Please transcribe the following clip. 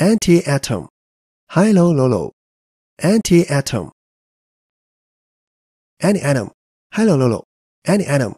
anti-atom, hello lolo, anti-atom, any atom, hello lolo, any atom,